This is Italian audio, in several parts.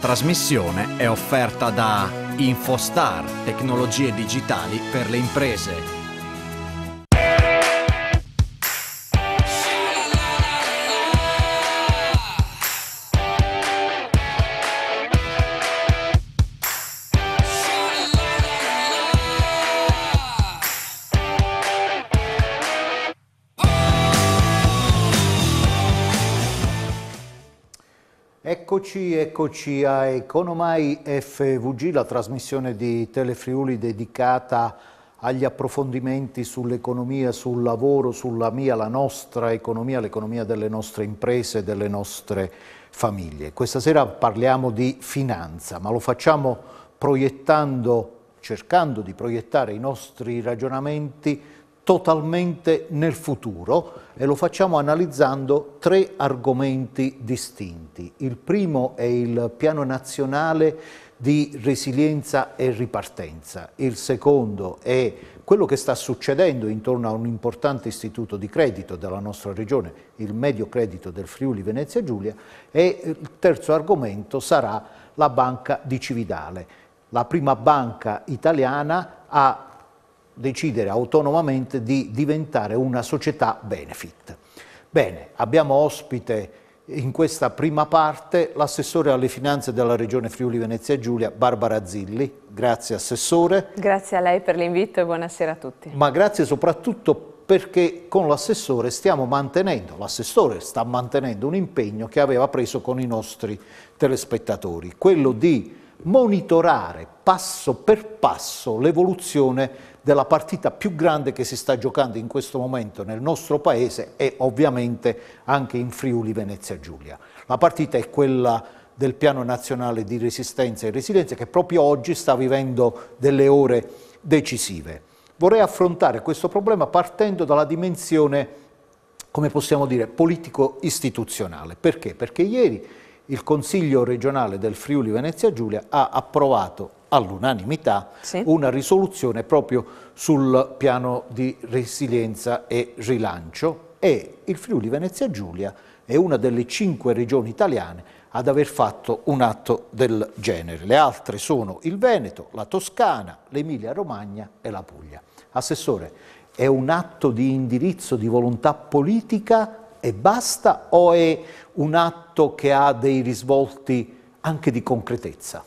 trasmissione è offerta da Infostar, tecnologie digitali per le imprese Eccoci, eccoci a Economai FVG, la trasmissione di Telefriuli dedicata agli approfondimenti sull'economia, sul lavoro, sulla mia, la nostra economia, l'economia delle nostre imprese, delle nostre famiglie. Questa sera parliamo di finanza, ma lo facciamo proiettando, cercando di proiettare i nostri ragionamenti totalmente nel futuro e lo facciamo analizzando tre argomenti distinti. Il primo è il piano nazionale di resilienza e ripartenza. Il secondo è quello che sta succedendo intorno a un importante istituto di credito della nostra regione, il medio credito del Friuli Venezia Giulia, e il terzo argomento sarà la banca di Cividale, la prima banca italiana a decidere autonomamente di diventare una società benefit. Bene, abbiamo ospite in questa prima parte l'assessore alle finanze della Regione Friuli Venezia Giulia, Barbara Zilli. Grazie Assessore. Grazie a lei per l'invito e buonasera a tutti. Ma grazie soprattutto perché con l'assessore stiamo mantenendo, l'assessore sta mantenendo un impegno che aveva preso con i nostri telespettatori, quello di monitorare passo per passo l'evoluzione della partita più grande che si sta giocando in questo momento nel nostro paese e ovviamente anche in Friuli Venezia Giulia. La partita è quella del Piano Nazionale di Resistenza e Resilienza che proprio oggi sta vivendo delle ore decisive. Vorrei affrontare questo problema partendo dalla dimensione come possiamo dire, politico-istituzionale. Perché? Perché ieri il Consiglio regionale del Friuli Venezia Giulia ha approvato all'unanimità sì. una risoluzione proprio sul piano di resilienza e rilancio e il Friuli Venezia Giulia è una delle cinque regioni italiane ad aver fatto un atto del genere. Le altre sono il Veneto, la Toscana, l'Emilia Romagna e la Puglia. Assessore, è un atto di indirizzo, di volontà politica e basta o è un atto che ha dei risvolti anche di concretezza?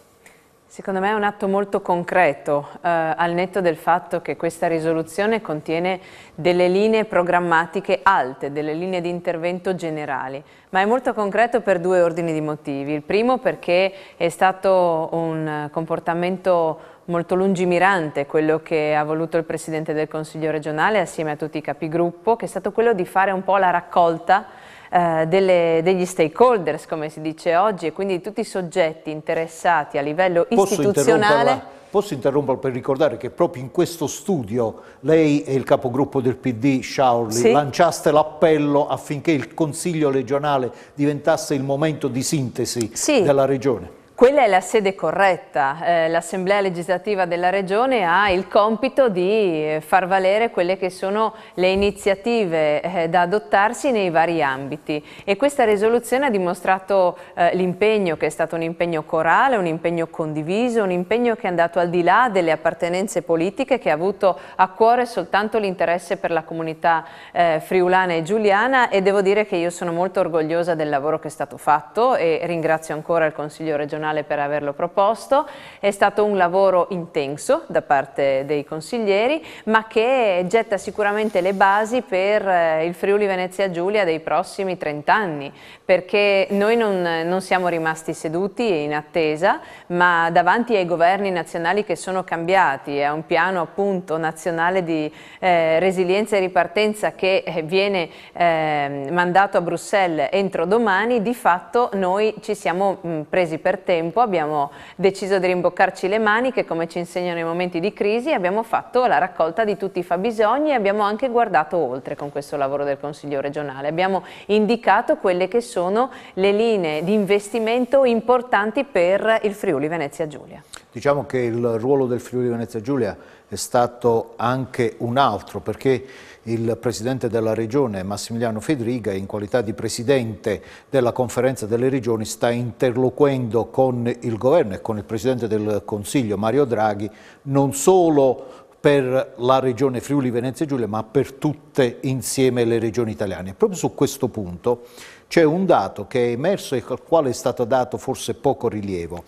Secondo me è un atto molto concreto, eh, al netto del fatto che questa risoluzione contiene delle linee programmatiche alte, delle linee di intervento generali, ma è molto concreto per due ordini di motivi. Il primo perché è stato un comportamento molto lungimirante quello che ha voluto il Presidente del Consiglio regionale assieme a tutti i capigruppo, che è stato quello di fare un po' la raccolta eh, delle, degli stakeholders, come si dice oggi, e quindi di tutti i soggetti interessati a livello istituzionale. Posso interromperla per ricordare che proprio in questo studio lei e il capogruppo del PD, Sciaurli, sì. lanciaste l'appello affinché il Consiglio regionale diventasse il momento di sintesi sì. della Regione. Quella è la sede corretta, eh, l'Assemblea legislativa della Regione ha il compito di far valere quelle che sono le iniziative eh, da adottarsi nei vari ambiti e questa risoluzione ha dimostrato eh, l'impegno che è stato un impegno corale, un impegno condiviso, un impegno che è andato al di là delle appartenenze politiche che ha avuto a cuore soltanto l'interesse per la comunità eh, friulana e giuliana e devo dire che io sono molto orgogliosa del lavoro che è stato fatto e ringrazio ancora il Consiglio regionale Comunale per averlo proposto. È stato un lavoro intenso da parte dei consiglieri, ma che getta sicuramente le basi per eh, il Friuli Venezia Giulia dei prossimi 30 anni, perché noi non, non siamo rimasti seduti in attesa, ma davanti ai governi nazionali che sono cambiati, e a un piano appunto nazionale di eh, resilienza e ripartenza che eh, viene eh, mandato a Bruxelles entro domani, di fatto noi ci siamo mh, presi per tempo tempo abbiamo deciso di rimboccarci le maniche come ci insegnano i momenti di crisi abbiamo fatto la raccolta di tutti i fabbisogni e abbiamo anche guardato oltre con questo lavoro del Consiglio regionale. Abbiamo indicato quelle che sono le linee di investimento importanti per il Friuli Venezia Giulia. Diciamo che il ruolo del Friuli Venezia Giulia è stato anche un altro perché il Presidente della Regione Massimiliano Fedriga in qualità di Presidente della Conferenza delle Regioni sta interloquendo con il Governo e con il Presidente del Consiglio Mario Draghi non solo per la regione Friuli Venezia Giulia ma per tutte insieme le regioni italiane. Proprio su questo punto c'è un dato che è emerso e al quale è stato dato forse poco rilievo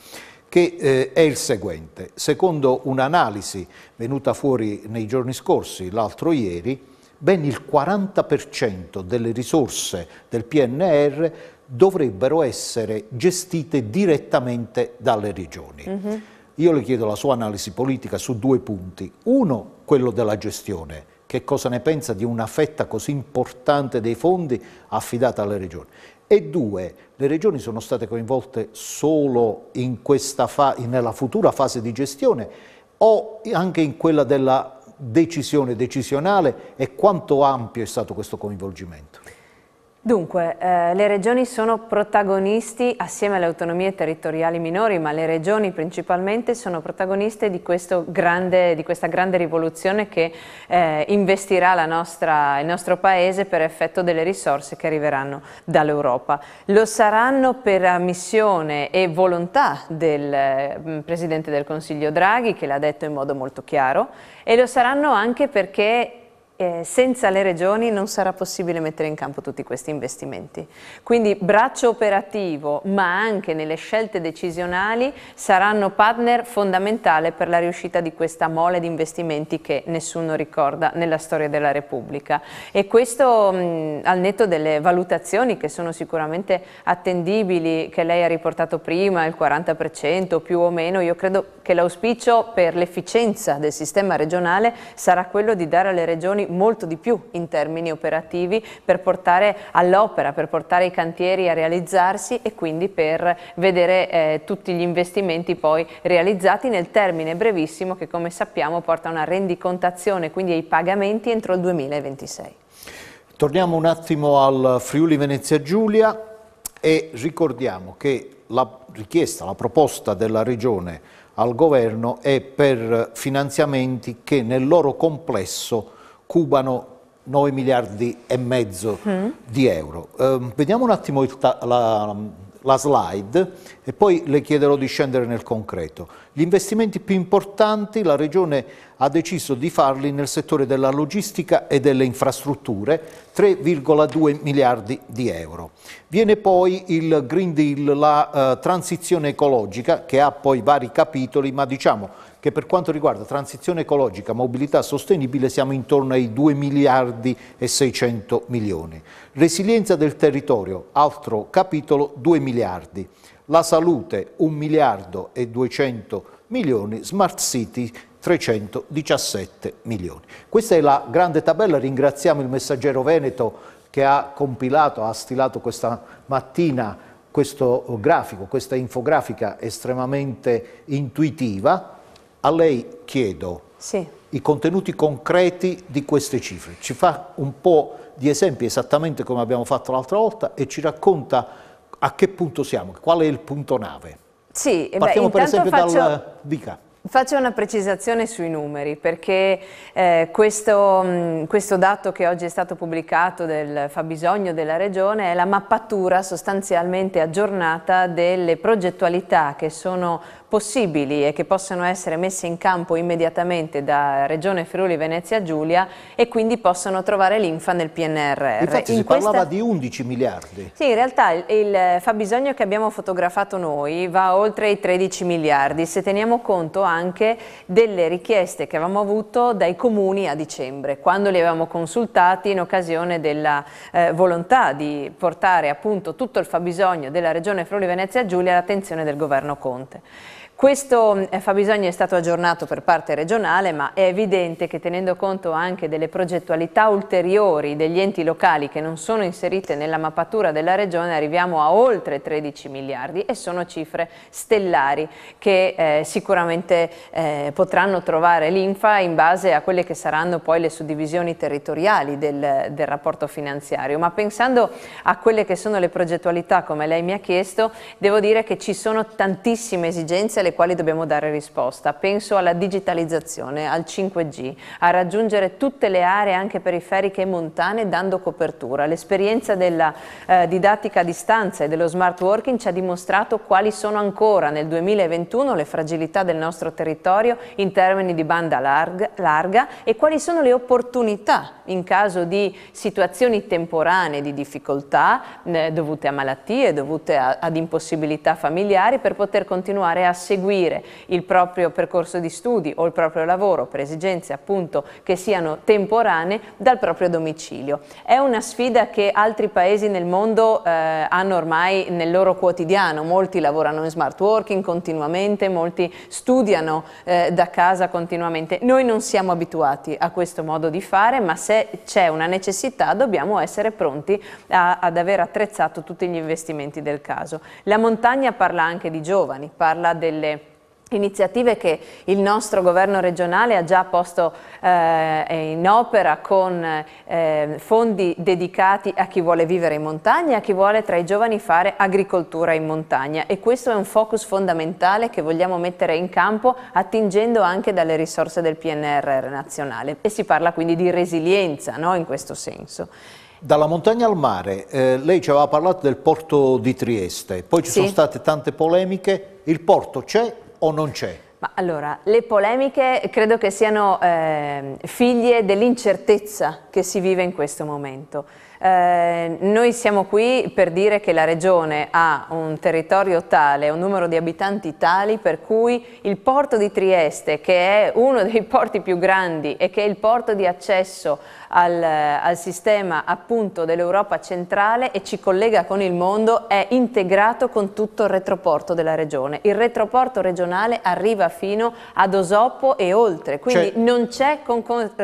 che eh, è il seguente. Secondo un'analisi venuta fuori nei giorni scorsi, l'altro ieri, ben il 40% delle risorse del PNR dovrebbero essere gestite direttamente dalle regioni. Mm -hmm. Io le chiedo la sua analisi politica su due punti. Uno, quello della gestione. Che cosa ne pensa di una fetta così importante dei fondi affidata alle regioni? e due, le regioni sono state coinvolte solo nella futura fase di gestione o anche in quella della decisione decisionale e quanto ampio è stato questo coinvolgimento? Dunque, eh, le regioni sono protagonisti assieme alle autonomie territoriali minori, ma le regioni principalmente sono protagoniste di, grande, di questa grande rivoluzione che eh, investirà nostra, il nostro paese per effetto delle risorse che arriveranno dall'Europa. Lo saranno per missione e volontà del eh, Presidente del Consiglio Draghi, che l'ha detto in modo molto chiaro, e lo saranno anche perché che eh, senza le regioni non sarà possibile mettere in campo tutti questi investimenti. Quindi braccio operativo, ma anche nelle scelte decisionali, saranno partner fondamentale per la riuscita di questa mole di investimenti che nessuno ricorda nella storia della Repubblica. E questo mh, mm, al netto delle valutazioni che sono sicuramente attendibili, che lei ha riportato prima, il 40% più o meno, io credo che l'auspicio per l'efficienza del sistema regionale sarà quello di dare alle regioni molto di più in termini operativi per portare all'opera, per portare i cantieri a realizzarsi e quindi per vedere eh, tutti gli investimenti poi realizzati nel termine brevissimo che come sappiamo porta a una rendicontazione, quindi ai pagamenti entro il 2026. Torniamo un attimo al Friuli Venezia Giulia e ricordiamo che la richiesta, la proposta della Regione al Governo è per finanziamenti che nel loro complesso cubano 9 miliardi e mezzo mm. di euro. Eh, vediamo un attimo la, la slide e poi le chiederò di scendere nel concreto. Gli investimenti più importanti la Regione ha deciso di farli nel settore della logistica e delle infrastrutture, 3,2 miliardi di euro. Viene poi il Green Deal, la eh, transizione ecologica, che ha poi vari capitoli, ma diciamo che per quanto riguarda transizione ecologica, mobilità sostenibile siamo intorno ai 2 miliardi e 600 milioni. Resilienza del territorio, altro capitolo, 2 miliardi la salute 1 miliardo e 200 milioni, smart city 317 milioni. Questa è la grande tabella, ringraziamo il messaggero Veneto che ha compilato, ha stilato questa mattina questo grafico, questa infografica estremamente intuitiva. A lei chiedo sì. i contenuti concreti di queste cifre. Ci fa un po' di esempi esattamente come abbiamo fatto l'altra volta e ci racconta a che punto siamo? Qual è il punto nave? Sì, Partiamo beh, per esempio faccio... dal Dica. Faccio una precisazione sui numeri perché eh, questo, mh, mm, questo, dato che oggi è stato pubblicato del fabbisogno della Regione è la mappatura sostanzialmente aggiornata delle progettualità che sono possibili e che possano essere messe in campo immediatamente da Regione Friuli Venezia Giulia e quindi possano trovare l'infa nel PNRR. Infatti in si questa... parlava di 11 miliardi. Sì, in realtà il, fabbisogno che abbiamo fotografato noi va oltre i 13 miliardi se teniamo conto anche delle richieste che avevamo avuto dai comuni a dicembre quando li avevamo consultati in occasione della eh, volontà di portare appunto tutto il fabbisogno della Regione Friuli Venezia Giulia all'attenzione del governo Conte. Questo eh, fabbisogno è stato aggiornato per parte regionale, ma è evidente che tenendo conto anche delle progettualità ulteriori degli enti locali che non sono inserite nella mappatura della regione, arriviamo a oltre 13 miliardi e sono cifre stellari che eh, sicuramente eh, potranno trovare l'Infa in base a quelle che saranno poi le suddivisioni territoriali del, del rapporto finanziario. Ma pensando a quelle che sono le progettualità, come lei mi ha chiesto, devo dire che ci sono tantissime esigenze alle quali dobbiamo dare risposta. Penso alla digitalizzazione, al 5G, a raggiungere tutte le aree anche periferiche e montane dando copertura. L'esperienza della eh, didattica a distanza e dello smart working ci ha dimostrato quali sono ancora nel 2021 le fragilità del nostro territorio in termini di banda larga, larga e quali sono le opportunità in caso di situazioni temporanee di difficoltà eh, dovute a malattie, dovute a, ad impossibilità familiari per poter continuare a seguire seguire il proprio percorso di studi o il proprio lavoro per esigenze appunto che siano temporanee dal proprio domicilio. È una sfida che altri paesi nel mondo eh, hanno ormai nel loro quotidiano, molti lavorano in smart working continuamente, molti studiano eh, da casa continuamente. Noi non siamo abituati a questo modo di fare, ma se c'è una necessità dobbiamo essere pronti a, ad aver attrezzato tutti gli investimenti del caso. La montagna parla anche di giovani, parla del Iniziative che il nostro governo regionale ha già posto eh, in opera con eh, fondi dedicati a chi vuole vivere in montagna e a chi vuole tra i giovani fare agricoltura in montagna e questo è un focus fondamentale che vogliamo mettere in campo attingendo anche dalle risorse del PNRR nazionale e si parla quindi di resilienza no? in questo senso. Dalla montagna al mare, eh, lei ci aveva parlato del porto di Trieste, poi ci sì. sono state tante polemiche, il porto c'è o non c'è? Ma allora, le polemiche credo che siano eh, figlie dell'incertezza che si vive in questo momento. Eh, noi siamo qui per dire che la regione ha un territorio tale, un numero di abitanti tali per cui il porto di Trieste, che è uno dei porti più grandi e che è il porto di accesso al, al sistema appunto dell'Europa centrale e ci collega con il mondo, è integrato con tutto il retroporto della regione. Il retroporto regionale arriva fino ad Osopo e oltre, quindi cioè... non c'è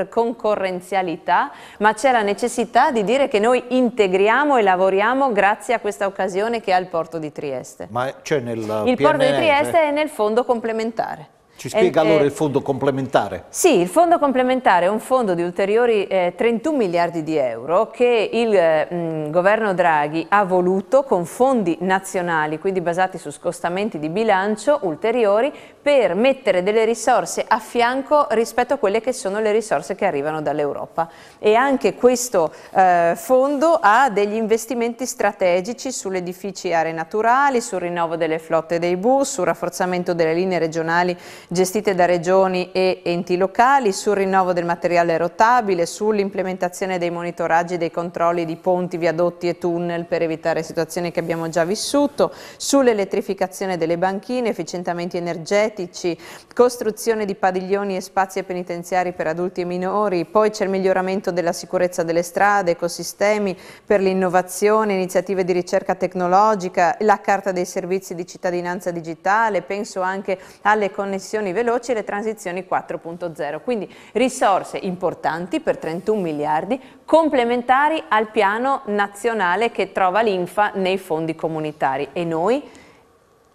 concorrenzialità, ma c'è la necessità di dire che noi integriamo e lavoriamo grazie a questa occasione che ha il porto di Trieste. Ma c'è cioè, nel il PNR... porto di cioè Trieste è nel fondo complementare. Ci spiega eh, allora eh, il fondo complementare? Sì, il fondo complementare è un fondo di ulteriori eh, 31 miliardi di euro che il eh, mh, governo Draghi ha voluto con fondi nazionali, quindi basati su scostamenti di bilancio ulteriori, per mettere delle risorse a fianco rispetto a quelle che sono le risorse che arrivano dall'Europa. E anche questo eh, fondo ha degli investimenti strategici sulle edifici aree naturali, sul rinnovo delle flotte dei bus, sul rafforzamento delle linee regionali gestite da regioni e enti locali, sul rinnovo del materiale rotabile, sull'implementazione dei monitoraggi e dei controlli di ponti, viadotti e tunnel per evitare situazioni che abbiamo già vissuto, sull'elettrificazione delle banchine, efficientamenti energetici, costruzione di padiglioni e spazi penitenziari per adulti e minori, poi c'è il miglioramento della sicurezza delle strade, ecosistemi per l'innovazione, iniziative di ricerca tecnologica, la carta dei servizi di cittadinanza digitale, penso anche alle connessioni transizioni veloci e le transizioni 4.0, quindi risorse importanti per 31 miliardi complementari al piano nazionale che trova l'Infa nei fondi comunitari e noi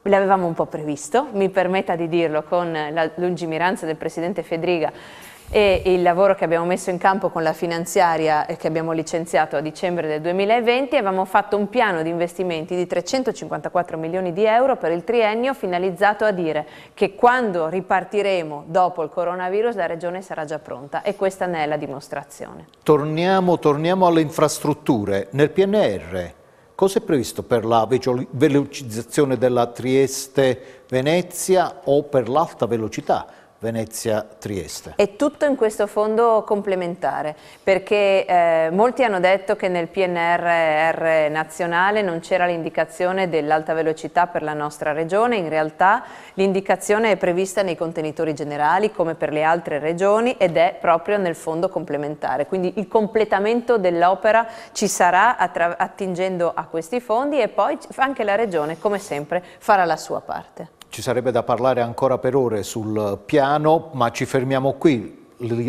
l'avevamo un po' previsto, mi permetta di dirlo con la lungimiranza del Presidente Fedriga e il lavoro che abbiamo messo in campo con la finanziaria che abbiamo licenziato a dicembre del 2020 avevamo fatto un piano di investimenti di 354 milioni di euro per il triennio finalizzato a dire che quando ripartiremo dopo il coronavirus la regione sarà già pronta e questa ne è la dimostrazione. Torniamo, torniamo alle infrastrutture. Nel PNR cosa è previsto per la velocizzazione della Trieste-Venezia o per l'alta velocità? Venezia-Trieste. È tutto in questo fondo complementare, perché eh, molti hanno detto che nel PNRR nazionale non c'era l'indicazione dell'alta velocità per la nostra regione, in realtà l'indicazione è prevista nei contenitori generali come per le altre regioni ed è proprio nel fondo complementare, quindi il completamento dell'opera ci sarà attingendo a questi fondi e poi anche la regione come sempre farà la sua parte. Ci sarebbe da parlare ancora per ore sul piano, ma ci fermiamo qui.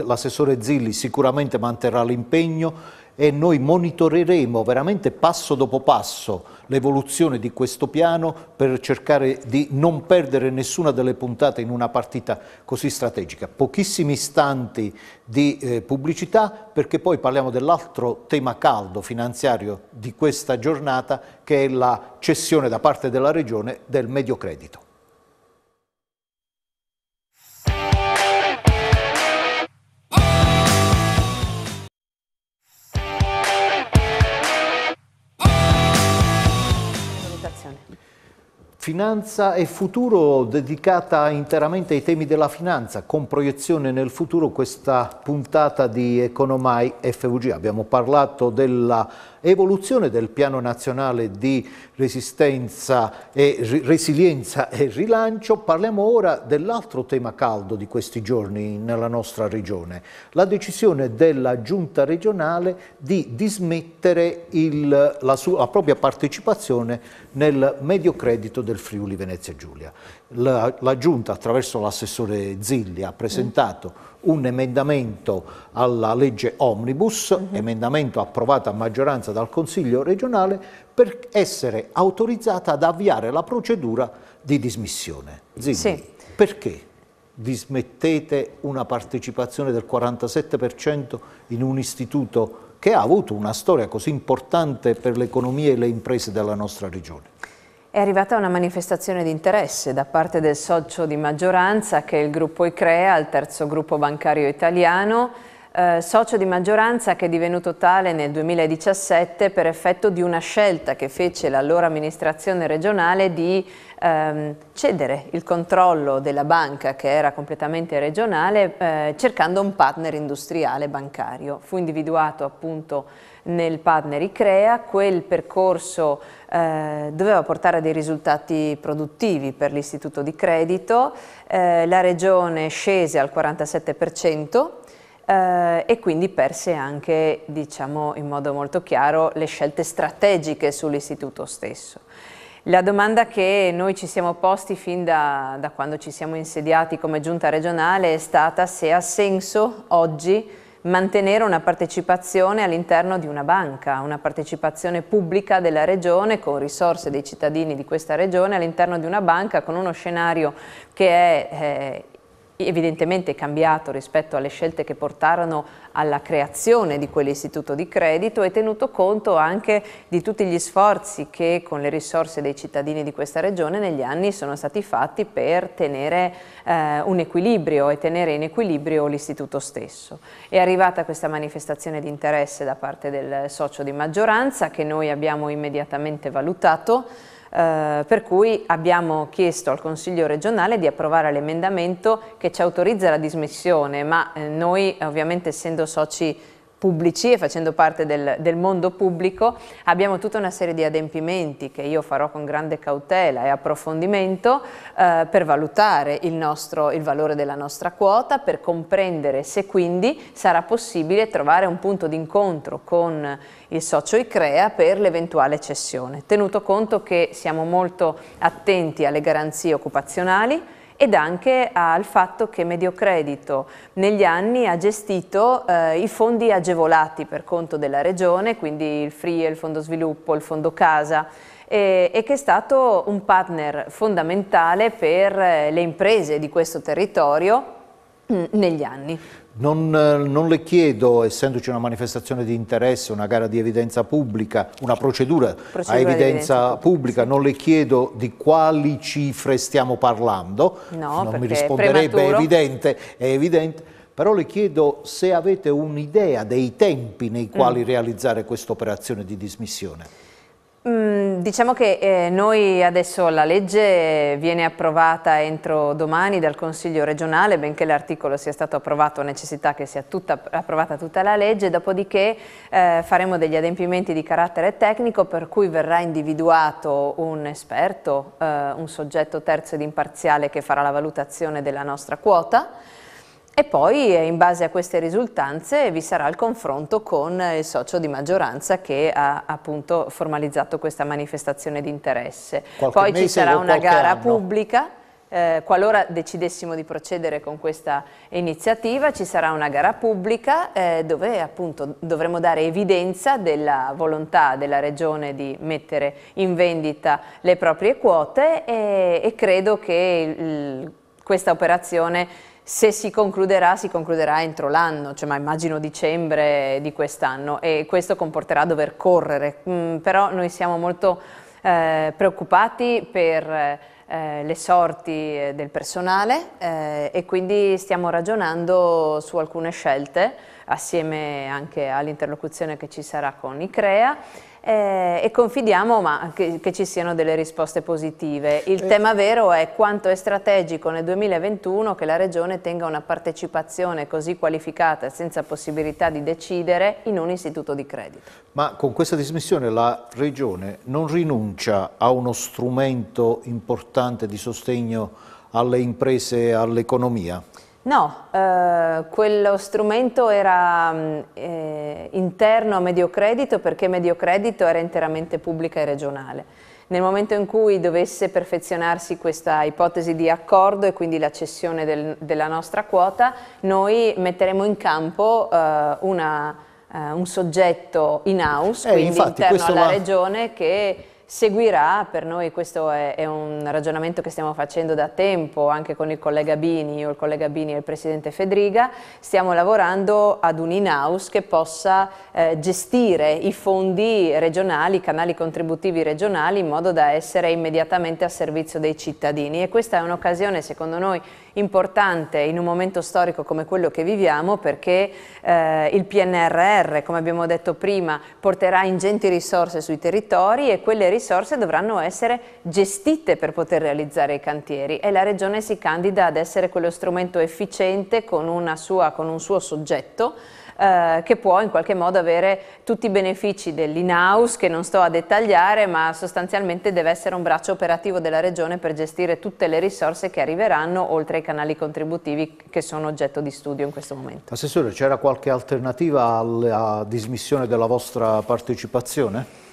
L'assessore Zilli sicuramente manterrà l'impegno e noi monitoreremo veramente passo dopo passo l'evoluzione di questo piano per cercare di non perdere nessuna delle puntate in una partita così strategica. Pochissimi istanti di eh, pubblicità perché poi parliamo dell'altro tema caldo finanziario di questa giornata che è la cessione da parte della Regione del medio credito. Finanza e futuro dedicata interamente ai temi della finanza, con proiezione nel futuro questa puntata di Economai FVG. Abbiamo parlato della evoluzione del piano nazionale di resistenza e resilienza e rilancio, parliamo ora dell'altro tema caldo di questi giorni nella nostra regione, la decisione della giunta regionale di dismettere il, la, sua, la propria partecipazione nel medio credito del Friuli Venezia Giulia. La, la giunta attraverso l'assessore Zilli ha mm. presentato un emendamento alla legge Omnibus, uh mhm. -huh. emendamento approvato a maggioranza dal Consiglio regionale, per essere autorizzata ad avviare la procedura di dismissione. Zimmi, sì. perché dismettete una partecipazione del 47% in un istituto che ha avuto una storia così importante per l'economia e le imprese della nostra regione? È arrivata una manifestazione di interesse da parte del socio di maggioranza che è il gruppo ICREA, il terzo gruppo bancario italiano, eh, socio di maggioranza che è divenuto tale nel 2017 per effetto di una scelta che fece l'allora amministrazione regionale di ehm, cedere il controllo della banca che era completamente regionale eh, cercando un partner industriale bancario. Fu individuato appunto nel partner ICREA, quel percorso eh, doveva portare a dei risultati produttivi per l'istituto di credito, eh, la regione scese al 47%, eh, e quindi perse anche, diciamo in modo molto chiaro, le scelte strategiche sull'istituto stesso. La domanda che noi ci siamo posti fin da, da quando ci siamo insediati come giunta regionale è stata se ha senso oggi mantenere una partecipazione all'interno di una banca, una partecipazione pubblica della regione con risorse dei cittadini di questa regione all'interno di una banca con uno scenario che è eh, evidentemente cambiato rispetto alle scelte che portarono alla creazione di quell'istituto di credito e tenuto conto anche di tutti gli sforzi che con le risorse dei cittadini di questa regione negli anni sono stati fatti per tenere eh, un equilibrio e tenere in equilibrio l'istituto stesso. È arrivata questa manifestazione di interesse da parte del socio di maggioranza che noi abbiamo immediatamente valutato eh, per cui abbiamo chiesto al Consiglio regionale di approvare l'emendamento che ci autorizza la dismissione, ma eh, noi ovviamente essendo soci pubblici e facendo parte del, del, mondo pubblico abbiamo tutta una serie di adempimenti che io farò con grande cautela e approfondimento eh, per valutare il, nostro, il valore della nostra quota, per comprendere se quindi sarà possibile trovare un punto d'incontro con il socio ICREA per l'eventuale cessione, tenuto conto che siamo molto attenti alle garanzie occupazionali, ed anche al fatto che Mediocredito negli anni ha gestito eh, i fondi agevolati per conto della regione, quindi il FRIE, il Fondo Sviluppo, il Fondo Casa, e, e, che è stato un partner fondamentale per eh, le imprese di questo territorio Mm, negli anni. Non, eh, non, le chiedo, essendoci una manifestazione di interesse, una gara di evidenza pubblica, una procedura, procedura a evidenza, evidenza pubblica, sì. non le chiedo di quali cifre stiamo parlando, no, non mi risponderebbe, è, evidente, è evidente, però le chiedo se avete un'idea dei tempi nei quali mm. realizzare questa operazione di dismissione. Mm, diciamo che eh, noi adesso la legge viene approvata entro domani dal Consiglio regionale, benché l'articolo sia stato approvato, necessità che sia tutta, approvata tutta la legge, dopodiché eh, faremo degli adempimenti di carattere tecnico per cui verrà individuato un esperto, eh, un soggetto terzo ed imparziale che farà la valutazione della nostra quota. E poi eh, in base a queste risultanze vi sarà il confronto con il socio di maggioranza che ha appunto formalizzato questa manifestazione di interesse. Qualche poi ci sarà una gara anno. pubblica. Eh, qualora decidessimo di procedere con questa iniziativa ci sarà una gara pubblica eh, dove appunto dovremo dare evidenza della volontà della regione di mettere in vendita le proprie quote e, e credo che il, questa operazione se si concluderà, si concluderà entro l'anno, cioè, ma immagino dicembre di quest'anno e questo comporterà dover correre, mm, però noi siamo molto eh, preoccupati per eh, le sorti eh, del personale eh, e quindi stiamo ragionando su alcune scelte assieme anche all'interlocuzione che ci sarà con ICREA eh, e confidiamo ma, che, che, ci siano delle risposte positive. Il eh. tema vero è quanto è strategico nel 2021 che la Regione tenga una partecipazione così qualificata senza possibilità di decidere in un istituto di credito. Ma con questa dismissione la Regione non rinuncia a uno strumento importante di sostegno alle imprese e all'economia? No, eh, quello strumento era mm, eh, interno a Mediocredito perché Mediocredito era interamente pubblica e regionale. Nel momento in cui dovesse perfezionarsi questa ipotesi di accordo e quindi la cessione del, della nostra quota, noi metteremo in campo eh, una, eh, un soggetto in house, eh, quindi interno alla va... regione che seguirà, per noi questo è, è, un ragionamento che stiamo facendo da tempo anche con il collega Bini, io il collega Bini e il presidente Fedriga, stiamo lavorando ad un in-house che possa eh, gestire i fondi regionali, i canali contributivi regionali in modo da essere immediatamente a servizio dei cittadini e questa è un'occasione secondo noi importante in un momento storico come quello che viviamo perché eh, il PNRR, come abbiamo detto prima, porterà ingenti risorse sui territori e quelle risorse dovranno essere gestite per poter realizzare i cantieri e la Regione si candida ad essere quello strumento efficiente con, sua, con un suo soggetto eh, che può in qualche modo avere tutti i benefici dell'in-house che non sto a dettagliare ma sostanzialmente deve essere un braccio operativo della regione per gestire tutte le risorse che arriveranno oltre ai canali contributivi che sono oggetto di studio in questo momento. Assessore c'era qualche alternativa alla dismissione della vostra partecipazione?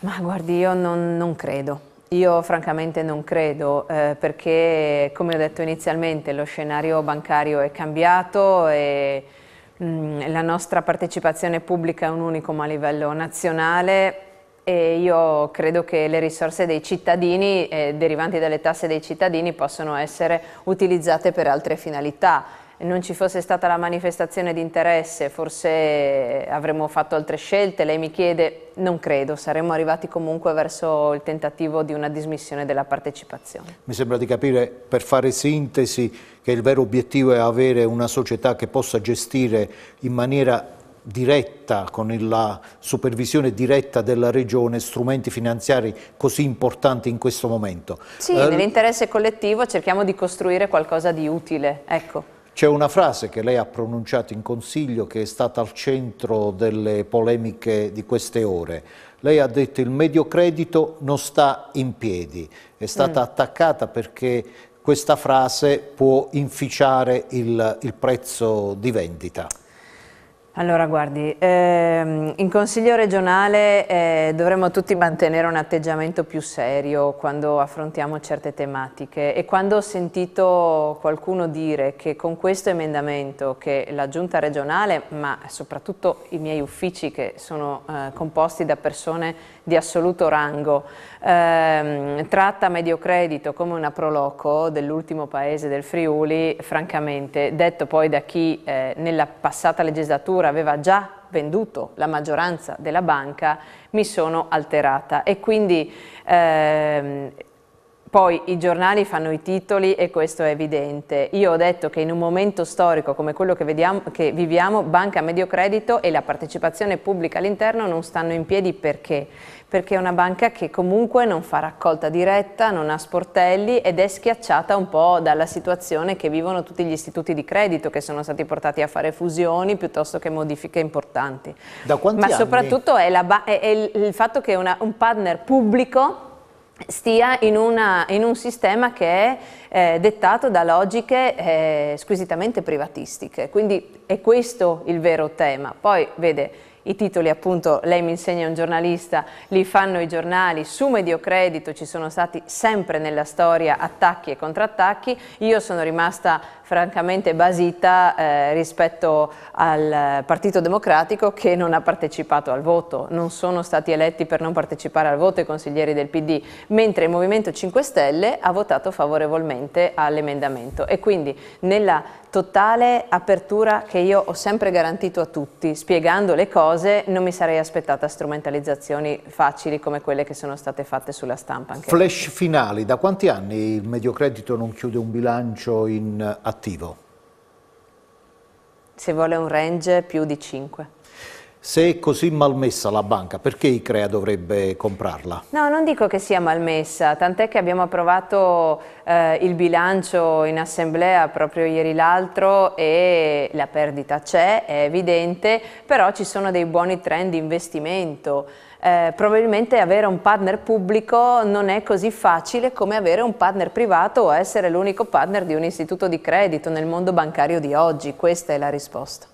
Ma guardi io non, non credo. Io francamente non credo eh, perché come ho detto inizialmente lo scenario bancario è cambiato e Mm, la nostra partecipazione pubblica è un unicum a livello nazionale e io credo che le risorse dei cittadini eh, derivanti dalle tasse dei cittadini possono essere utilizzate per altre finalità non ci fosse stata la manifestazione di interesse, forse eh, avremmo fatto altre scelte. Lei mi chiede, non credo, saremmo arrivati comunque verso il tentativo di una dismissione della partecipazione. Mi sembra di capire, per fare sintesi, che il vero obiettivo è avere una società che possa gestire in maniera diretta, con la supervisione diretta della Regione, strumenti finanziari così importanti in questo momento. Sì, eh, nell'interesse collettivo cerchiamo di costruire qualcosa di utile, ecco. C'è una frase che lei ha pronunciato in consiglio che è stata al centro delle polemiche di queste ore. Lei ha detto che il medio credito non sta in piedi, è stata mm. attaccata perché questa frase può inficiare il, il prezzo di vendita. Allora guardi, ehm, in Consiglio regionale eh, dovremmo tutti mantenere un atteggiamento più serio quando affrontiamo certe tematiche e quando ho sentito qualcuno dire che con questo emendamento che la Giunta regionale, ma soprattutto i miei uffici che sono eh, composti da persone di assoluto rango, ehm, tratta Mediocredito come una proloco dell'ultimo paese del Friuli, francamente, detto poi da chi eh, nella passata legislatura aveva già venduto la maggioranza della banca, mi sono alterata e quindi ehm, poi i giornali fanno i titoli e questo è evidente. Io ho detto che in un momento storico come quello che, vediamo, che viviamo, Banca Mediocredito e la partecipazione pubblica all'interno non stanno in piedi perché? perché è una banca che comunque non fa raccolta diretta, non ha sportelli ed è schiacciata un po' dalla situazione che vivono tutti gli istituti di credito che sono stati portati a fare fusioni piuttosto che modifiche importanti. Da quanti Ma anni? soprattutto è, è, è, il fatto che una, un partner pubblico stia in, una, in, un sistema che è eh, dettato da logiche eh, squisitamente privatistiche. Quindi è questo il vero tema. Poi, vede, i titoli appunto lei mi insegna un giornalista, li fanno i giornali, su Mediocredito ci sono stati sempre nella storia attacchi e contrattacchi, io sono rimasta francamente basita eh, rispetto al Partito Democratico che non ha partecipato al voto, non sono stati eletti per non partecipare al voto i consiglieri del PD, mentre il Movimento 5 Stelle ha votato favorevolmente all'emendamento e quindi nella totale apertura che io ho sempre garantito a tutti, spiegando le cose, non mi sarei aspettata strumentalizzazioni facili come quelle che sono state fatte sulla stampa. Flash finali, da quanti anni il Mediocredito non chiude un bilancio in attività? attivo? Se vuole un range più di 5. Se è così malmessa la banca, perché Icrea dovrebbe comprarla? No, non dico che sia malmessa, tant'è che abbiamo approvato eh, il bilancio in assemblea proprio ieri l'altro e la perdita c'è, è evidente, però ci sono dei buoni trend di investimento eh, probabilmente avere un partner pubblico non è così facile come avere un partner privato o essere l'unico partner di un istituto di credito nel mondo bancario di oggi. Questa è la risposta.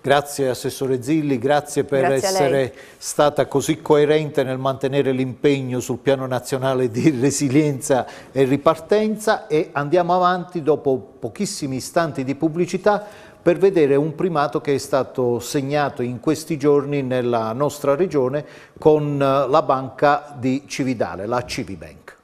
Grazie Assessore Zilli, grazie per grazie essere stata così coerente nel mantenere l'impegno sul piano nazionale di resilienza e ripartenza e andiamo avanti dopo pochissimi istanti di pubblicità per vedere un primato che è stato segnato in questi giorni nella nostra regione con eh, la banca di Cividale, la Civibank.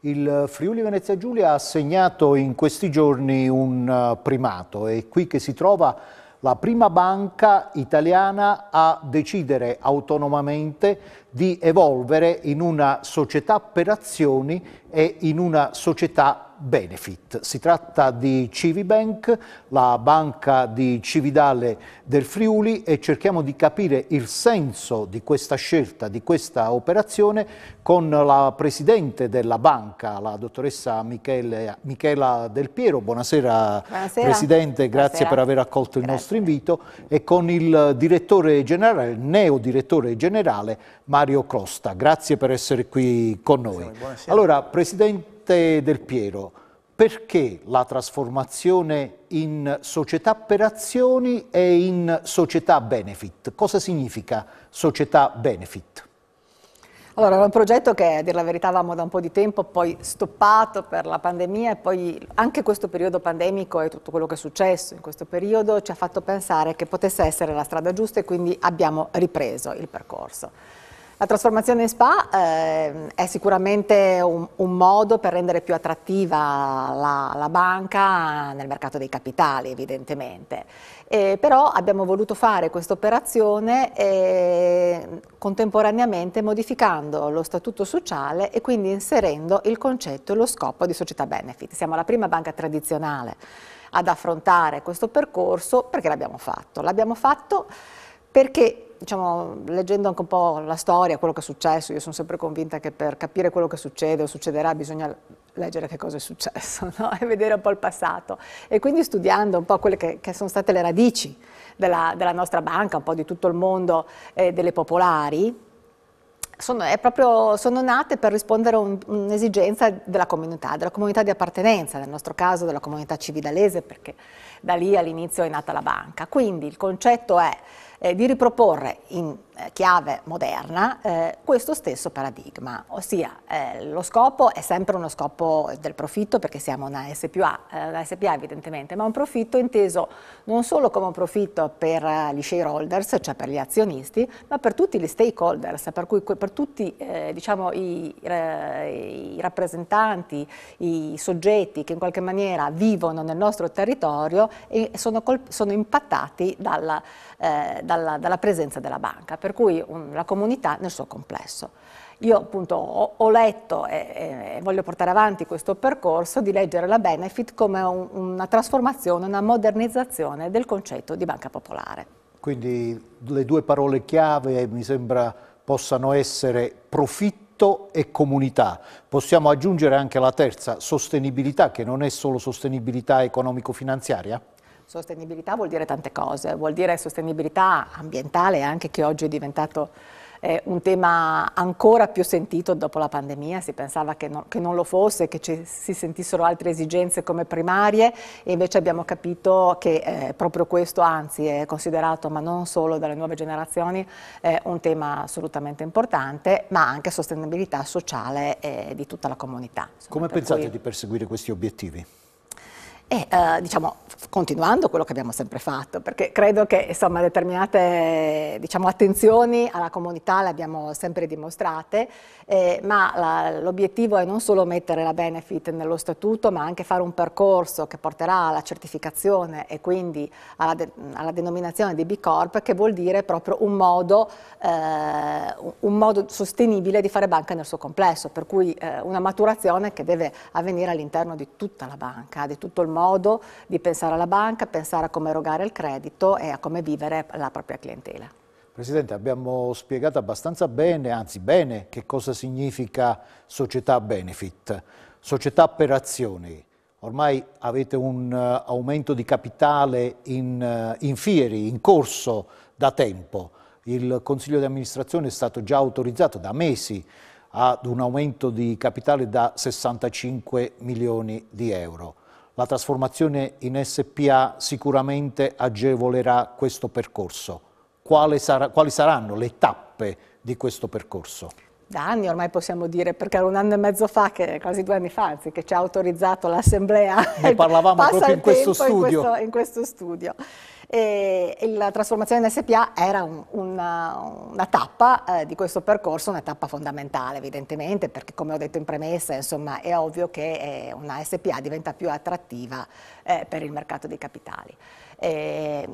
Il Friuli Venezia Giulia ha segnato in questi giorni un eh, primato, è qui che si trova la prima banca italiana a decidere autonomamente di evolvere in una società per azioni e in una società Benefit. Si tratta di Civibank, la banca di Cividale del Friuli e cerchiamo di capire il senso di questa scelta, di questa operazione con la presidente della banca, la dottoressa Michele, Michela Del Piero. Buonasera, Buonasera. presidente, grazie Buonasera. per aver accolto il grazie. nostro invito e con il direttore generale, il neo direttore generale Mario Costa. Grazie per essere qui con noi. Buonasera. Allora, presidente Giuseppe Del Piero, perché la trasformazione in società per azioni e in società benefit? Cosa significa società benefit? Allora, era un progetto che, a dire la verità, avevamo da un po' di tempo, poi stoppato per la pandemia e poi anche questo periodo pandemico e tutto quello che è successo in questo periodo ci ha fatto pensare che potesse essere la strada giusta e quindi abbiamo ripreso il percorso. La trasformazione in spa eh, è sicuramente un, un, modo per rendere più attrattiva la, la, banca nel mercato dei capitali evidentemente, eh, però abbiamo voluto fare questa operazione eh, contemporaneamente modificando lo statuto sociale e quindi inserendo il concetto e lo scopo di società benefit. Siamo la prima banca tradizionale ad affrontare questo percorso perché l'abbiamo fatto. L'abbiamo fatto perché Diciamo, leggendo anche un po' la storia, quello che è successo, io sono sempre convinta che per capire quello che succede o succederà bisogna leggere che cosa è successo no? e vedere un po' il passato. E quindi studiando un po' quelle che, che sono state le radici della, della, nostra banca, un po' di tutto il mondo eh, delle popolari, sono, proprio, sono, nate per rispondere a un, un'esigenza della comunità, della comunità di appartenenza, nel nostro caso della comunità cividalese, perché da lì all'inizio è nata la banca. Quindi il concetto è eh, di riproporre in chiave moderna eh, questo stesso paradigma, ossia eh, lo scopo è sempre uno scopo del profitto perché siamo una SPA, eh, una SPA evidentemente, ma un profitto inteso non solo come un profitto per eh, gli shareholders, cioè per gli azionisti, ma per tutti gli stakeholders, per cui per tutti eh, diciamo, i, i, rappresentanti, i soggetti che in qualche maniera vivono nel nostro territorio e sono, sono impattati dalla, dalla, dalla presenza della banca. Per per cui um, la comunità nel suo complesso. Io appunto ho, ho letto e, e, voglio portare avanti questo percorso di leggere la Benefit come un, una trasformazione, una modernizzazione del concetto di banca popolare. Quindi le due parole chiave eh, mi sembra possano essere profitto e comunità. Possiamo aggiungere anche la terza, sostenibilità, che non è solo sostenibilità economico-finanziaria? Sostenibilità vuol dire tante cose, vuol dire sostenibilità ambientale anche che oggi è diventato eh, un tema ancora più sentito dopo la pandemia, si pensava che, no, che non lo fosse, che ci, si sentissero altre esigenze come primarie e invece abbiamo capito che eh, proprio questo anzi è considerato, ma non solo dalle nuove generazioni, eh, un tema assolutamente importante, ma anche sostenibilità sociale eh, di tutta la comunità. Insomma, come pensate cui... di perseguire questi obiettivi? E eh, diciamo, continuando quello che abbiamo sempre fatto, perché credo che insomma, determinate diciamo, attenzioni alla comunità le abbiamo sempre dimostrate eh, ma l'obiettivo è non solo mettere la benefit nello statuto, ma anche fare un percorso che porterà alla certificazione e quindi alla, de alla denominazione di B Corp, che vuol dire proprio un modo, eh, un modo, sostenibile di fare banca nel suo complesso, per cui eh, una maturazione che deve avvenire all'interno di tutta la banca, di tutto il modo di pensare alla banca, pensare a come erogare il credito e a come vivere la propria clientela. Presidente, abbiamo spiegato abbastanza bene, anzi bene, che cosa significa società benefit, società per azioni. Ormai avete un uh, aumento di capitale in, uh, in fieri, in corso da tempo. Il Consiglio di amministrazione è stato già autorizzato da mesi ad un aumento di capitale da 65 milioni di euro. La trasformazione in SPA sicuramente agevolerà questo percorso quali saranno le tappe di questo percorso? da anni ormai possiamo dire, perché era un anno e mezzo fa, che, quasi due anni fa, anzi, che ci ha autorizzato l'Assemblea. Ne parlavamo proprio in questo, in, questo, in questo studio. E la trasformazione in SPA era un, una, una, tappa eh, di questo percorso, una tappa fondamentale evidentemente, perché come ho detto in premessa, insomma, è ovvio che eh, una SPA diventa più attrattiva eh, per il mercato dei capitali. E,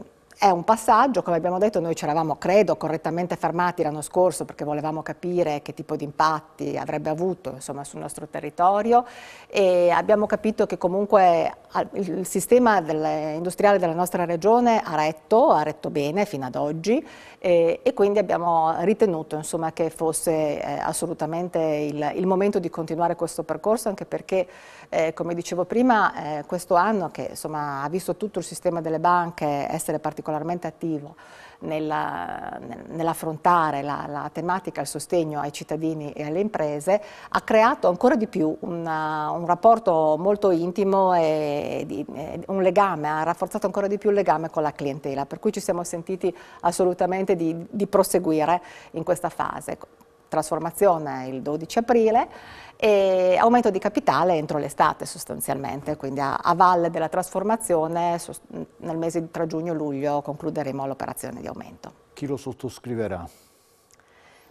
è un passaggio, come abbiamo detto, noi ci eravamo, credo, correttamente fermati l'anno scorso perché volevamo capire che tipo di impatti avrebbe avuto insomma, sul nostro territorio e abbiamo capito che comunque il sistema industriale della nostra regione ha retto, ha retto bene fino ad oggi eh, e quindi abbiamo ritenuto insomma, che fosse eh, assolutamente il, il, momento di continuare questo percorso anche perché eh, come dicevo prima eh, questo anno che insomma, ha visto tutto il sistema delle banche essere particolarmente attivo nella, nell'affrontare la, la, tematica, il sostegno ai cittadini e alle imprese, ha creato ancora di più una, un rapporto molto intimo e, e un legame, ha rafforzato ancora di più il legame con la clientela, per cui ci siamo sentiti assolutamente di, di proseguire in questa fase trasformazione il 12 aprile e aumento di capitale entro l'estate sostanzialmente, quindi a, a valle della trasformazione nel mese di tra giugno e luglio concluderemo l'operazione di aumento. Chi lo sottoscriverà?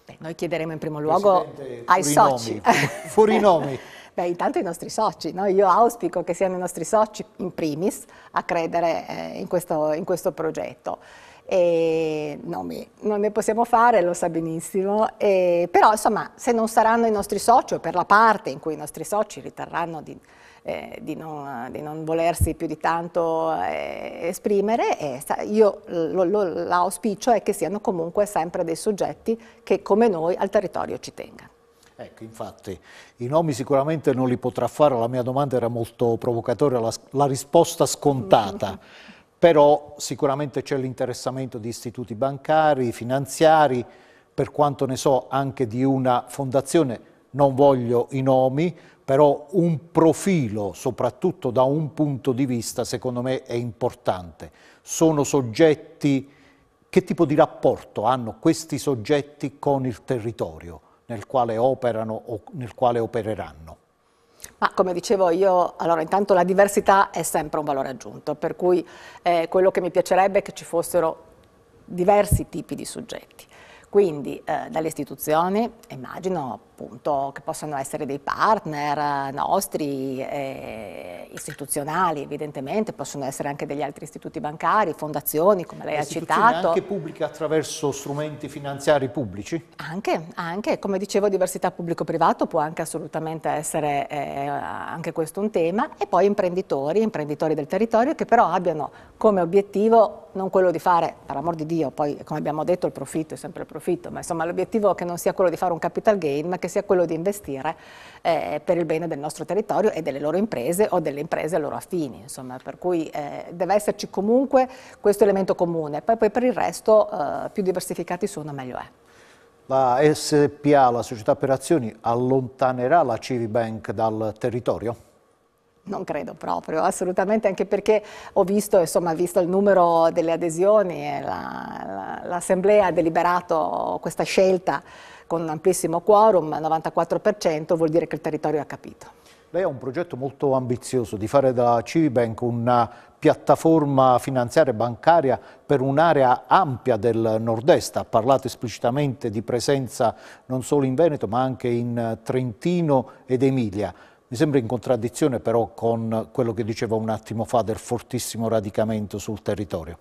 Beh, noi chiederemo in primo luogo Presidente, ai fuori soci. Nomi, fuori nomi. Beh, intanto i nostri soci, no? io auspico che siano i nostri soci in primis a credere eh, in, questo, in questo progetto e no, non ne possiamo fare, lo sa benissimo, e, però insomma se non saranno i nostri soci o per la parte in cui i nostri soci riterranno di, eh, di, non, di non, volersi più di tanto eh, esprimere, eh, io l'auspicio è che siano comunque sempre dei soggetti che come noi al territorio ci tengano. Ecco, infatti, i nomi sicuramente non li potrà fare, la mia domanda era molto provocatoria, la, la risposta scontata. però sicuramente c'è l'interessamento di istituti bancari, finanziari, per quanto ne so anche di una fondazione, non voglio i nomi, però un profilo, soprattutto da un punto di vista, secondo me è importante. Sono soggetti, che tipo di rapporto hanno questi soggetti con il territorio nel quale operano o nel quale opereranno? Ma come dicevo io, allora intanto la diversità è sempre un valore aggiunto, per cui eh, quello che mi piacerebbe è che ci fossero diversi tipi di soggetti. Quindi eh, dalle istituzioni, immagino appunto, che possano essere dei partner eh, nostri, eh, istituzionali evidentemente, possono essere anche degli altri istituti bancari, fondazioni come lei ha citato. anche pubbliche attraverso strumenti finanziari pubblici? Anche, anche, come dicevo diversità pubblico-privato può anche assolutamente essere eh, anche questo un tema e poi imprenditori, imprenditori del territorio che però abbiano come obiettivo non quello di fare, per amor di Dio, poi come abbiamo detto il profitto è sempre il profitto, ma insomma l'obiettivo che non sia quello di fare un capital gain ma che sia quello di investire eh, per il bene del nostro territorio e delle loro imprese o delle imprese a loro affini. Insomma, per cui eh, deve esserci comunque questo elemento comune. Poi, poi per il resto eh, più diversificati sono meglio è. La SPA, la società per azioni, allontanerà la Civibank dal territorio? Non credo proprio, assolutamente, anche perché ho visto, insomma, visto il numero delle adesioni, l'Assemblea la, la, ha deliberato questa scelta con un amplissimo quorum, 94%, vuol dire che il territorio ha capito. Lei ha un progetto molto ambizioso di fare da Civibank una piattaforma finanziaria e bancaria per un'area ampia del nord-est. Ha parlato esplicitamente di presenza non solo in Veneto ma anche in Trentino ed Emilia. Mi sembra in contraddizione però con quello che diceva un attimo fa del fortissimo radicamento sul territorio.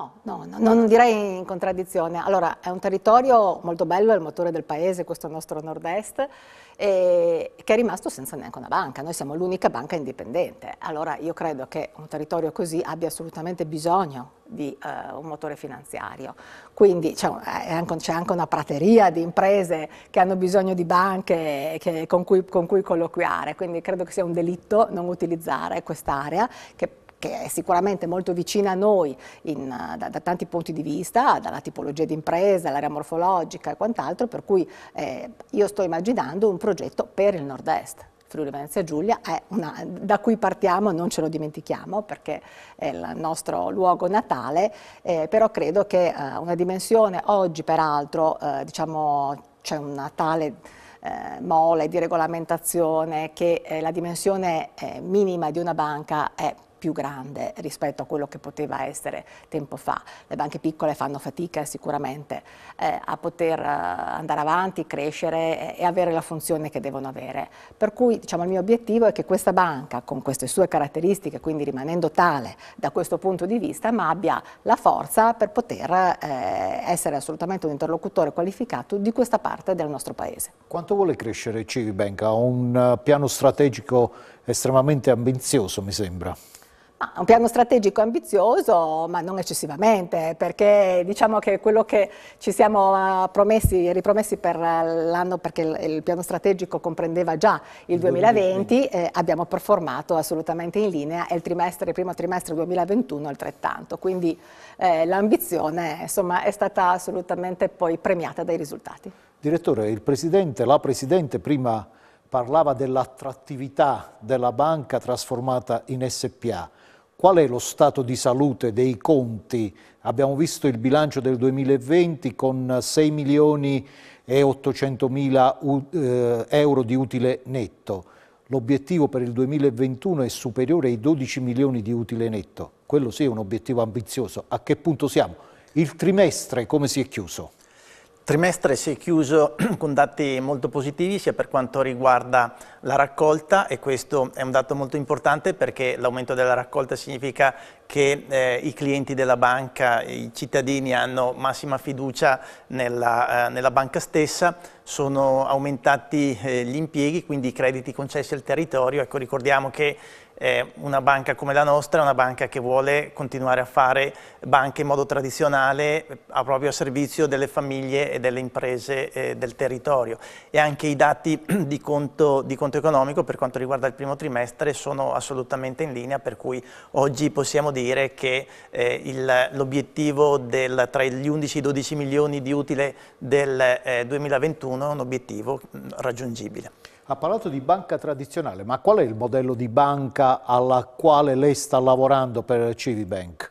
No, no, no, non direi in contraddizione. Allora, è un territorio molto bello, è il motore del paese, questo nostro nord-est, che è rimasto senza neanche una banca. Noi siamo l'unica banca indipendente. Allora, io credo che un territorio così abbia assolutamente bisogno di uh, un motore finanziario. Quindi cioè, c'è anche, anche, una prateria di imprese che hanno bisogno di banche che, con, cui, con cui colloquiare. Quindi credo che sia un delitto non utilizzare quest'area che che è sicuramente molto vicina a noi in, da, da, tanti punti di vista, dalla tipologia di impresa, l'area morfologica e quant'altro, per cui eh, io sto immaginando un progetto per il nord-est. Friuli Venezia Giulia è una, da cui partiamo, non ce lo dimentichiamo perché è il nostro luogo natale, eh, però credo che eh, una dimensione oggi peraltro, eh, diciamo c'è una tale eh, mole di regolamentazione che eh, la dimensione eh, minima di una banca è più grande rispetto a quello che poteva essere tempo fa. Le banche piccole fanno fatica eh, sicuramente eh, a poter eh, andare avanti, crescere e avere la funzione che devono avere. Per cui diciamo, il mio obiettivo è che questa banca, con queste sue caratteristiche, quindi rimanendo tale da questo punto di vista, ma abbia la forza per poter eh, essere assolutamente un interlocutore qualificato di questa parte del nostro Paese. Quanto vuole crescere Civibank? Ha un eh, piano strategico estremamente ambizioso, mi sembra. Ah, un piano strategico ambizioso, ma non eccessivamente, perché diciamo che quello che ci siamo eh, promessi e ripromessi per l'anno, perché il, piano strategico comprendeva già il 2020, eh, abbiamo performato assolutamente in linea e il, trimestre, il primo trimestre 2021 altrettanto. Quindi eh, l'ambizione è stata assolutamente poi premiata dai risultati. Direttore, il Presidente, la Presidente prima parlava dell'attrattività della banca trasformata in SPA. Qual è lo stato di salute dei conti? Abbiamo visto il bilancio del 2020 con 6 milioni e 800 mila eh, euro di utile netto. L'obiettivo per il 2021 è superiore ai 12 milioni di utile netto. Quello sì è un obiettivo ambizioso. A che punto siamo? Il trimestre come si è chiuso? trimestre si è chiuso con dati molto positivi sia per quanto riguarda la raccolta e questo è un dato molto importante perché l'aumento della raccolta significa che eh, i clienti della banca, i cittadini hanno massima fiducia nella, eh, nella banca stessa, sono aumentati eh, gli impieghi, quindi i crediti concessi al territorio, ecco ricordiamo che eh, una banca come la nostra è una banca che vuole continuare a fare banche in modo tradizionale a proprio servizio delle famiglie e delle imprese eh, del territorio e anche i dati di conto, di conto economico per quanto riguarda il primo trimestre sono assolutamente in linea per cui oggi possiamo dire che eh, l'obiettivo tra gli 11 e i 12 milioni di utile del 2021 eh, è un obiettivo mm, raggiungibile ha parlato di banca tradizionale, ma qual è il modello di banca alla quale lei sta lavorando per Civibank?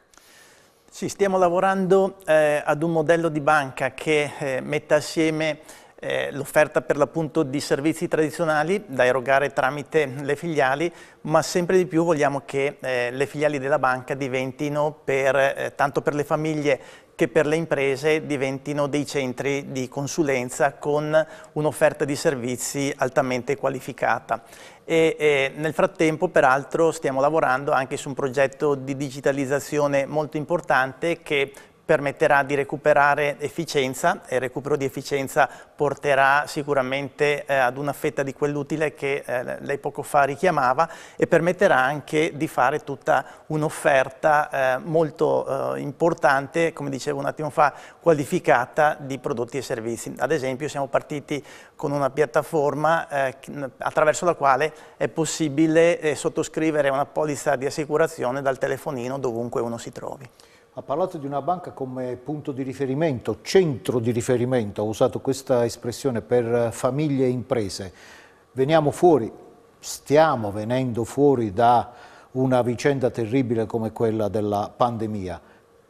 Sì, stiamo lavorando eh, ad un modello di banca che eh, metta assieme eh, l'offerta per l'appunto di servizi tradizionali da erogare tramite le filiali, ma sempre di più vogliamo che eh, le filiali della banca diventino per, eh, tanto per le famiglie che per le imprese diventino dei centri di consulenza con un'offerta di servizi altamente qualificata. E, e, nel frattempo peraltro stiamo lavorando anche su un progetto di digitalizzazione molto importante che permetterà di recuperare efficienza e il recupero di efficienza porterà sicuramente eh, ad una fetta di quell'utile che eh, lei poco fa richiamava e permetterà anche di fare tutta un'offerta eh, molto eh, importante, come dicevo un attimo fa, qualificata di prodotti e servizi. Ad esempio siamo partiti con una piattaforma eh, attraverso la quale è possibile eh, sottoscrivere una polizza di assicurazione dal telefonino dovunque uno si trovi ha parlato di una banca come punto di riferimento, centro di riferimento, ha usato questa espressione per famiglie e imprese. Veniamo fuori, stiamo venendo fuori da una vicenda terribile come quella della pandemia.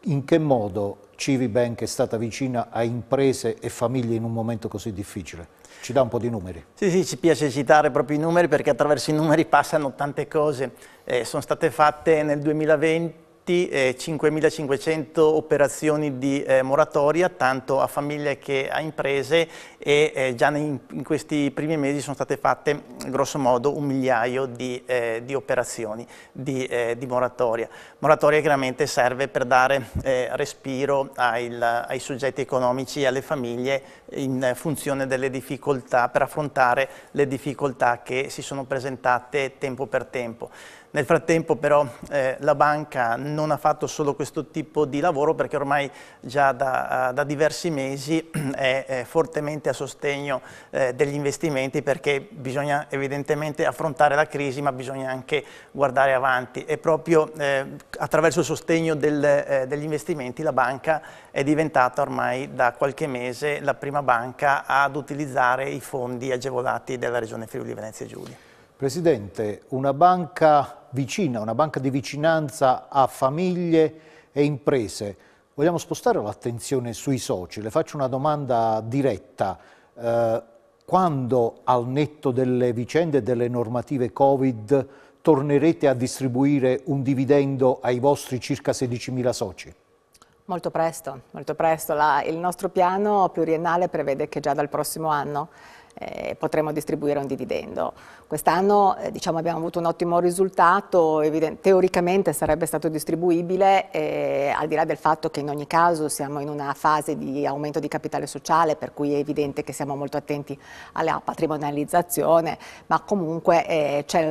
In che modo Civibank è stata vicina a imprese e famiglie in un momento così difficile? Ci dà un po' di numeri. Sì, sì, ci piace citare proprio i numeri perché attraverso i numeri passano tante cose. Eh, sono state fatte nel 2020 iscritti, eh, 5.500 operazioni di eh, moratoria, tanto a famiglie che a imprese e eh, già in, in, questi primi mesi sono state fatte grosso modo un migliaio di, eh, di operazioni di, eh, di, moratoria. Moratoria chiaramente serve per dare eh, respiro ai, ai soggetti economici e alle famiglie in funzione delle difficoltà, per affrontare le difficoltà che si sono presentate tempo per tempo. Nel frattempo però eh, la banca non ha fatto solo questo tipo di lavoro perché ormai già da, eh, da diversi mesi è, è, fortemente a sostegno eh, degli investimenti perché bisogna evidentemente affrontare la crisi ma bisogna anche guardare avanti e proprio eh, attraverso il sostegno del, eh, degli investimenti la banca è diventata ormai da qualche mese la prima banca ad utilizzare i fondi agevolati della Regione Friuli Venezia Giulia. Presidente, una banca vicina, una banca di vicinanza a famiglie e imprese. Vogliamo spostare l'attenzione sui soci. Le faccio una domanda diretta. Eh, quando al netto delle vicende e delle normative Covid tornerete a distribuire un dividendo ai vostri circa 16.000 soci? Molto presto, molto presto. La, il nostro piano pluriennale prevede che già dal prossimo anno eh, potremo distribuire un dividendo. Quest'anno eh, diciamo, abbiamo avuto un ottimo risultato, teoricamente sarebbe stato distribuibile, eh, al di là del fatto che in ogni caso siamo in una fase di aumento di capitale sociale, per cui è evidente che siamo molto attenti alla patrimonializzazione, ma comunque eh, c'è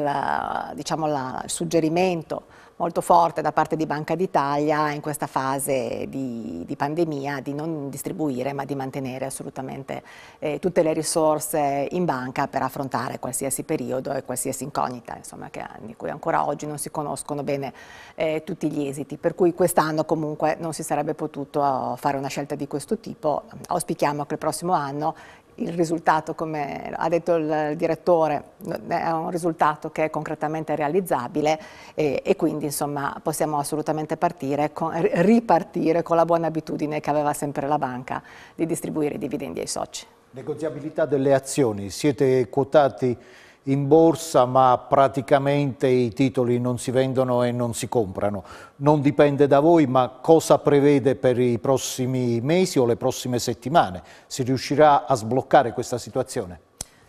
diciamo, il suggerimento molto forte da parte di Banca d'Italia in questa fase di, di, pandemia di non distribuire ma di mantenere assolutamente eh, tutte le risorse in banca per affrontare qualsiasi periodo e qualsiasi incognita insomma, che, di cui ancora oggi non si conoscono bene eh, tutti gli esiti. Per cui quest'anno comunque non si sarebbe potuto fare una scelta di questo tipo. Auspichiamo che il prossimo anno il risultato, come ha detto il direttore, è un risultato che è concretamente realizzabile e, e quindi insomma, possiamo assolutamente partire, con, ripartire con la buona abitudine che aveva sempre la banca di distribuire i dividendi ai soci. Negoziabilità delle azioni, siete quotati in borsa ma praticamente i titoli non si vendono e non si comprano. Non dipende da voi, ma cosa prevede per i prossimi mesi o le prossime settimane? Si riuscirà a sbloccare questa situazione?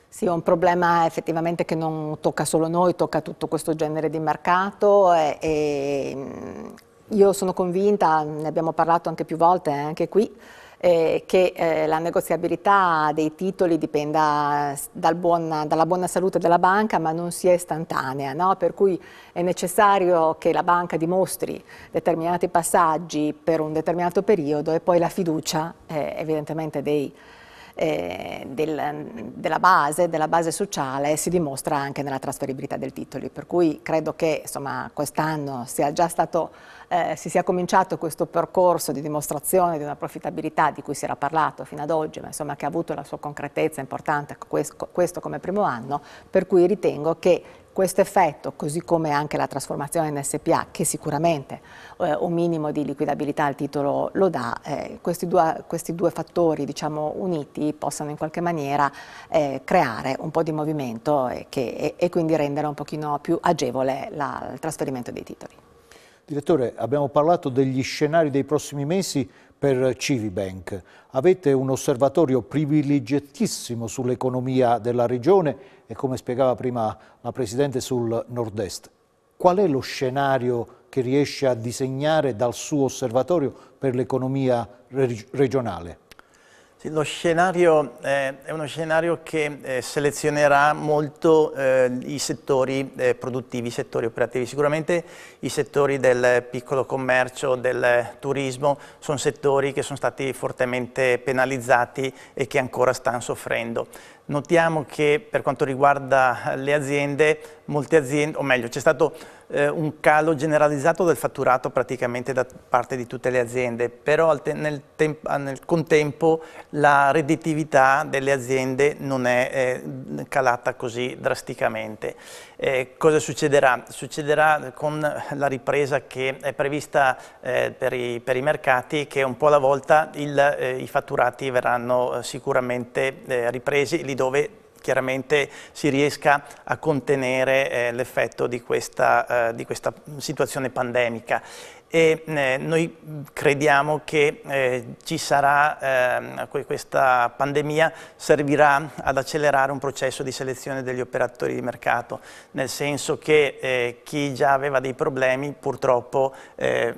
Sì, è un problema effettivamente che non tocca solo noi, tocca tutto questo genere di mercato e, e mm, io sono convinta, ne abbiamo parlato anche più volte eh, anche qui, eh, che eh, la negoziabilità dei titoli dipenda dal buona, dalla buona salute della banca ma non sia istantanea, no? per cui è necessario che la banca dimostri determinati passaggi per un determinato periodo e poi la fiducia eh, evidentemente dei eh, del, della, base, della, base, sociale si dimostra anche nella trasferibilità del titoli, per cui credo che quest'anno sia già stato, eh, si sia cominciato questo percorso di dimostrazione di una profittabilità di cui si era parlato fino ad oggi, ma insomma, che ha avuto la sua concretezza importante questo, questo come primo anno, per cui ritengo che questo effetto, così come anche la trasformazione in SPA, che sicuramente eh, un minimo di liquidabilità al titolo lo dà, eh, questi, due, questi, due, fattori diciamo, uniti possano in qualche maniera eh, creare un po' di movimento e, che, e, e quindi rendere un pochino più agevole la, il trasferimento dei titoli. Direttore, abbiamo parlato degli scenari dei prossimi mesi per Civibank. Avete un osservatorio privilegiatissimo sull'economia della regione e come spiegava prima la Presidente sul nord-est. Qual è lo scenario che riesce a disegnare dal suo osservatorio per l'economia regionale? Sì, lo scenario eh, è uno scenario che eh, selezionerà molto eh, i settori eh, produttivi, i settori operativi. Sicuramente i settori del piccolo commercio, del turismo, sono settori che sono stati fortemente penalizzati e che ancora stanno soffrendo. Notiamo che per quanto riguarda le aziende, molte aziende, o meglio, c'è stato eh, un calo generalizzato del fatturato praticamente da parte di tutte le aziende, però te nel, ah, nel, contempo la redditività delle aziende non è eh, calata così drasticamente. Eh, cosa succederà? Succederà con la ripresa che è prevista eh, per i, per, i, mercati che un po' alla volta il, eh, i fatturati verranno eh, sicuramente ripresi lì dove chiaramente si riesca a contenere eh, l'effetto di, eh, di, questa situazione pandemica. E, eh, noi crediamo che eh, ci sarà, ehm, questa pandemia servirà ad accelerare un processo di selezione degli operatori di mercato, nel senso che eh, chi già aveva dei problemi purtroppo eh,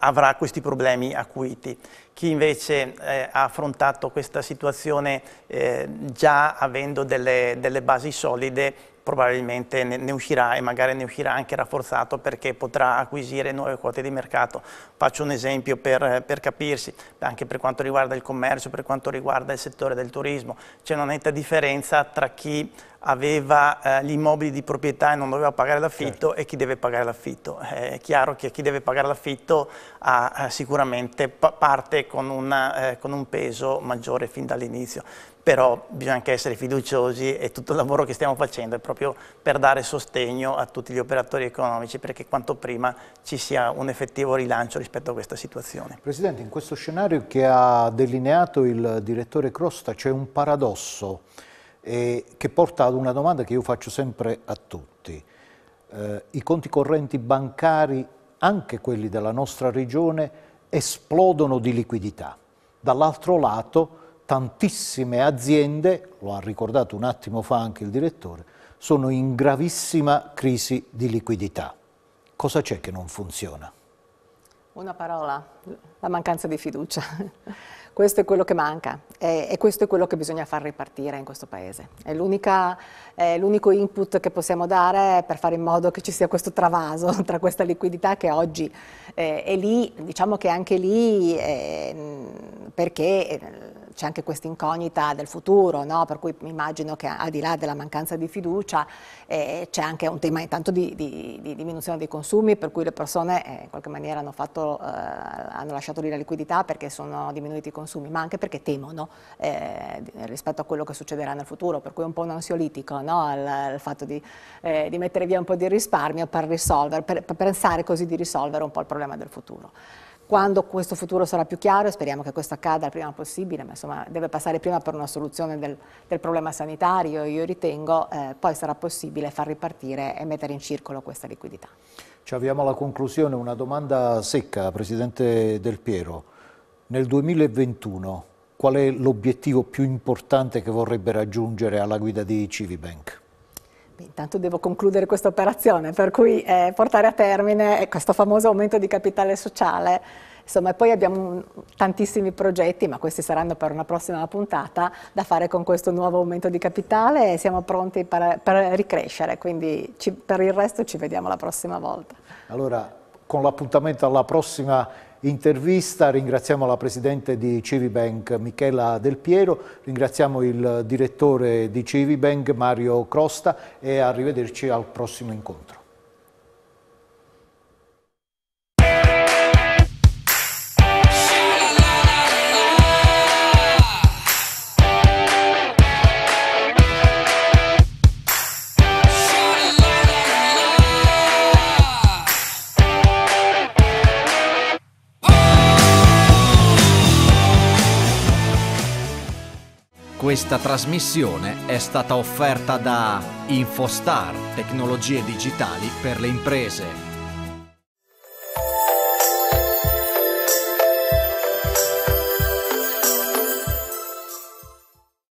avrà questi problemi acuiti chi invece eh, ha affrontato questa situazione eh, già avendo delle, delle, basi solide probabilmente ne, ne, uscirà e magari ne uscirà anche rafforzato perché potrà acquisire nuove quote di mercato. Faccio un esempio per, per capirsi, anche per quanto riguarda il commercio, per quanto riguarda il settore del turismo, c'è una netta differenza tra chi aveva eh, gli immobili di proprietà e non doveva pagare l'affitto certo. e chi deve pagare l'affitto. Eh, è chiaro che chi deve pagare l'affitto eh, sicuramente parte con, una, eh, con un peso maggiore fin dall'inizio però bisogna anche essere fiduciosi e tutto il lavoro che stiamo facendo è proprio per dare sostegno a tutti gli operatori economici perché quanto prima ci sia un effettivo rilancio rispetto a questa situazione. Presidente, in questo scenario che ha delineato il direttore Crosta c'è un paradosso e che porta ad una domanda che io faccio sempre a tutti. Eh, I conti correnti bancari, anche quelli della nostra regione, esplodono di liquidità. Dall'altro lato, tantissime aziende, lo ha ricordato un attimo fa anche il direttore, sono in gravissima crisi di liquidità. Cosa c'è che non funziona? Una parola, la mancanza di fiducia. Questo è quello che manca e, e questo è quello che bisogna far ripartire in questo Paese. È, l'unico input che possiamo dare per fare in modo che ci sia questo travaso tra questa liquidità che oggi eh, è lì, diciamo che anche lì eh, perché eh, c'è anche questa incognita del futuro, no? per cui mi immagino che al di là della mancanza di fiducia eh, c'è anche un tema intanto di, di, di, diminuzione dei consumi, per cui le persone eh, in qualche maniera hanno, fatto, eh, hanno, lasciato lì la liquidità perché sono diminuiti i consumi, ma anche perché temono eh, rispetto a quello che succederà nel futuro, per cui è un po' un ansiolitico no? il, il, fatto di, eh, di, mettere via un po' di risparmio per, risolver, per, per pensare così di risolvere un po' il problema del futuro. Quando questo futuro sarà più chiaro, e speriamo che questo accada il prima possibile, ma insomma deve passare prima per una soluzione del, del problema sanitario, io ritengo, eh, poi sarà possibile far ripartire e mettere in circolo questa liquidità. Ci avviamo alla conclusione, una domanda secca, Presidente Del Piero. Nel 2021 qual è l'obiettivo più importante che vorrebbe raggiungere alla guida di Civibank? intanto devo concludere questa operazione, per cui eh, portare a termine eh, questo famoso aumento di capitale sociale. Insomma, poi abbiamo tantissimi progetti, ma questi saranno per una prossima puntata, da fare con questo nuovo aumento di capitale e siamo pronti per, per ricrescere, quindi ci, per il resto ci vediamo la prossima volta. Allora, con l'appuntamento alla prossima intervista. Ringraziamo la Presidente di Civibank Michela Del Piero, ringraziamo il Direttore di Civibank Mario Crosta e arrivederci al prossimo incontro. Questa trasmissione è stata offerta da Infostar, tecnologie digitali per le imprese